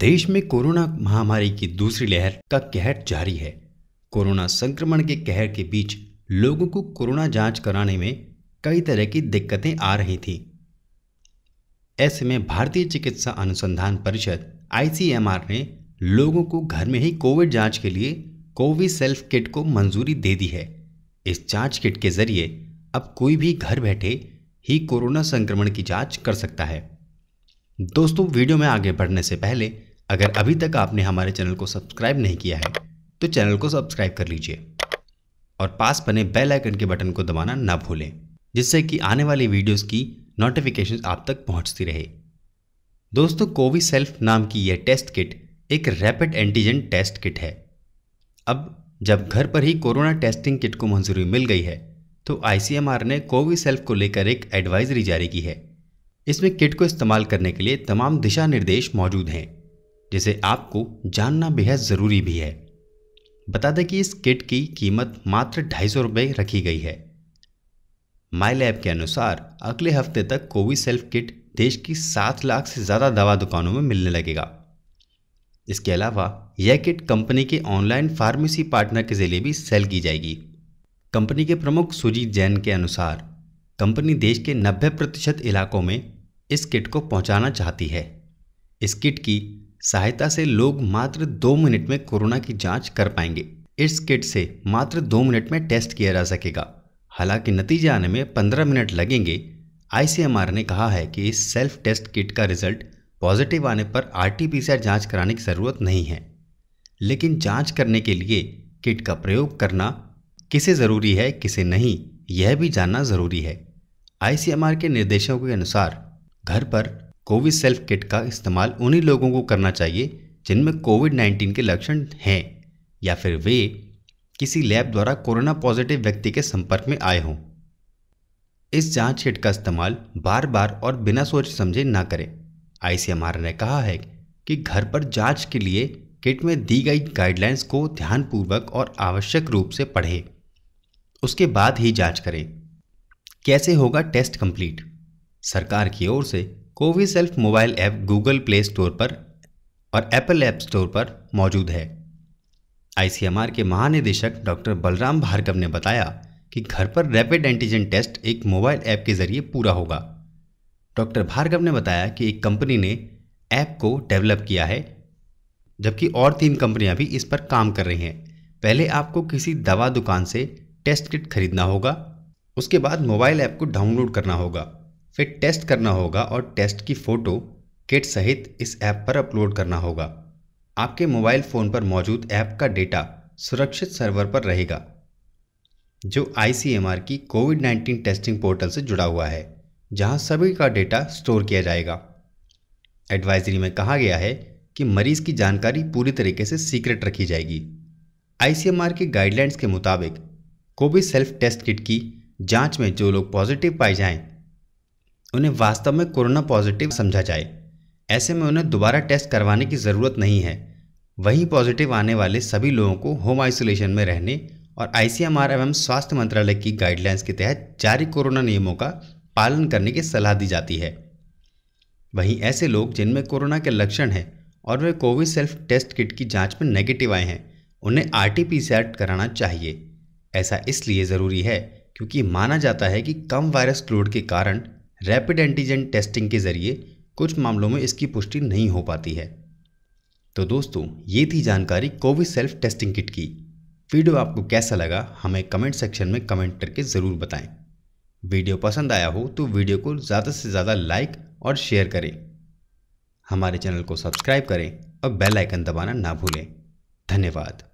देश में कोरोना महामारी की दूसरी लहर का कहर जारी है कोरोना संक्रमण के कहर के बीच लोगों को कोरोना जांच कराने में कई तरह की दिक्कतें आ रही थी ऐसे में भारतीय चिकित्सा अनुसंधान परिषद आई ने लोगों को घर में ही कोविड जांच के लिए कोवि सेल्फ किट को मंजूरी दे दी है इस जांच किट के जरिए अब कोई भी घर बैठे ही कोरोना संक्रमण की जांच कर सकता है दोस्तों वीडियो में आगे बढ़ने से पहले अगर अभी तक आपने हमारे चैनल को सब्सक्राइब नहीं किया है तो चैनल को सब्सक्राइब कर लीजिए और पास बने बेल आइकन के बटन को दबाना ना भूलें जिससे कि आने वाली वीडियोस की नोटिफिकेशन आप तक पहुंचती रहे दोस्तों कोवी सेल्फ नाम की यह टेस्ट किट एक रैपिड एंटीजन टेस्ट किट है अब जब घर पर ही कोरोना टेस्टिंग किट को मंजूरी मिल गई है तो आईसीएमआर ने कोवी सेल्फ को लेकर एक एडवाइजरी जारी की है इसमें किट को इस्तेमाल करने के लिए तमाम दिशा निर्देश मौजूद हैं जिसे आपको जानना बेहद ज़रूरी भी है बता दें कि इस किट की कीमत मात्र ढाई सौ रुपये रखी गई है माई लैब के अनुसार अगले हफ्ते तक कोविसेल्फ किट देश की सात लाख से ज़्यादा दवा दुकानों में मिलने लगेगा इसके अलावा यह किट कंपनी के ऑनलाइन फार्मेसी पार्टनर के ज़रिए भी सेल की जाएगी कंपनी के प्रमुख सुजीत जैन के अनुसार कंपनी देश के 90 प्रतिशत इलाकों में इस किट को पहुंचाना चाहती है इस किट की सहायता से लोग मात्र दो मिनट में कोरोना की जांच कर पाएंगे इस किट से मात्र दो मिनट में टेस्ट किया जा सकेगा हालांकि नतीजे आने में पंद्रह मिनट लगेंगे आईसीएमआर ने कहा है कि इस सेल्फ टेस्ट किट का रिजल्ट पॉजिटिव आने पर आरटीपीसीआर जांच कराने की ज़रूरत नहीं है लेकिन जांच करने के लिए किट का प्रयोग करना किसे ज़रूरी है किसे नहीं यह भी जानना ज़रूरी है आईसीएमआर के निर्देशों के अनुसार घर पर कोविड सेल्फ किट का इस्तेमाल उन्हीं लोगों को करना चाहिए जिनमें कोविड नाइन्टीन के लक्षण हैं या फिर वे किसी लैब द्वारा कोरोना पॉजिटिव व्यक्ति के संपर्क में आए हों इस जांच किट का इस्तेमाल बार बार और बिना सोच समझे ना करें आईसीएमआर ने कहा है कि घर पर जांच के लिए किट में दी गई गाइडलाइंस को ध्यानपूर्वक और आवश्यक रूप से पढ़ें उसके बाद ही जांच करें कैसे होगा टेस्ट कंप्लीट सरकार की ओर से CoviSelf mobile app Google Play Store पर और एप्पल ऐप स्टोर पर मौजूद है आईसीएमआर के महानिदेशक डॉक्टर बलराम भार्गव ने बताया कि घर पर रैपिड एंटीजन टेस्ट एक मोबाइल ऐप के जरिए पूरा होगा डॉक्टर भार्गव ने बताया कि एक कंपनी ने ऐप को डेवलप किया है जबकि और तीन कंपनियां भी इस पर काम कर रही हैं पहले आपको किसी दवा दुकान से टेस्ट किट खरीदना होगा उसके बाद मोबाइल ऐप को डाउनलोड करना होगा फिर टेस्ट करना होगा और टेस्ट की फ़ोटो किट सहित इस ऐप पर अपलोड करना होगा आपके मोबाइल फ़ोन पर मौजूद ऐप का डेटा सुरक्षित सर्वर पर रहेगा जो आई की कोविड 19 टेस्टिंग पोर्टल से जुड़ा हुआ है जहां सभी का डेटा स्टोर किया जाएगा एडवाइजरी में कहा गया है कि मरीज की जानकारी पूरी तरीके से सीक्रेट रखी जाएगी आई की गाइडलाइंस के मुताबिक कोविड सेल्फ टेस्ट किट की जांच में जो लोग पॉजिटिव पाए जाएं उन्हें वास्तव में कोरोना पॉजिटिव समझा जाए ऐसे में उन्हें दोबारा टेस्ट करवाने की ज़रूरत नहीं है वहीं पॉजिटिव आने वाले सभी लोगों को होम आइसोलेशन में रहने और आई सी एवं स्वास्थ्य मंत्रालय की गाइडलाइंस के तहत जारी कोरोना नियमों का पालन करने की सलाह दी जाती है वहीं ऐसे लोग जिनमें कोरोना के लक्षण हैं और वे कोविड सेल्फ टेस्ट किट की जांच में नेगेटिव आए हैं उन्हें आर टी पी कराना चाहिए ऐसा इसलिए ज़रूरी है क्योंकि माना जाता है कि कम वायरस लोड के कारण रैपिड एंटीजन टेस्टिंग के ज़रिए कुछ मामलों में इसकी पुष्टि नहीं हो पाती है तो दोस्तों ये थी जानकारी कोविड सेल्फ टेस्टिंग किट की वीडियो आपको कैसा लगा हमें कमेंट सेक्शन में कमेंट करके ज़रूर बताएं वीडियो पसंद आया हो तो वीडियो को ज़्यादा से ज़्यादा लाइक और शेयर करें हमारे चैनल को सब्सक्राइब करें और बेल आइकन दबाना ना भूलें धन्यवाद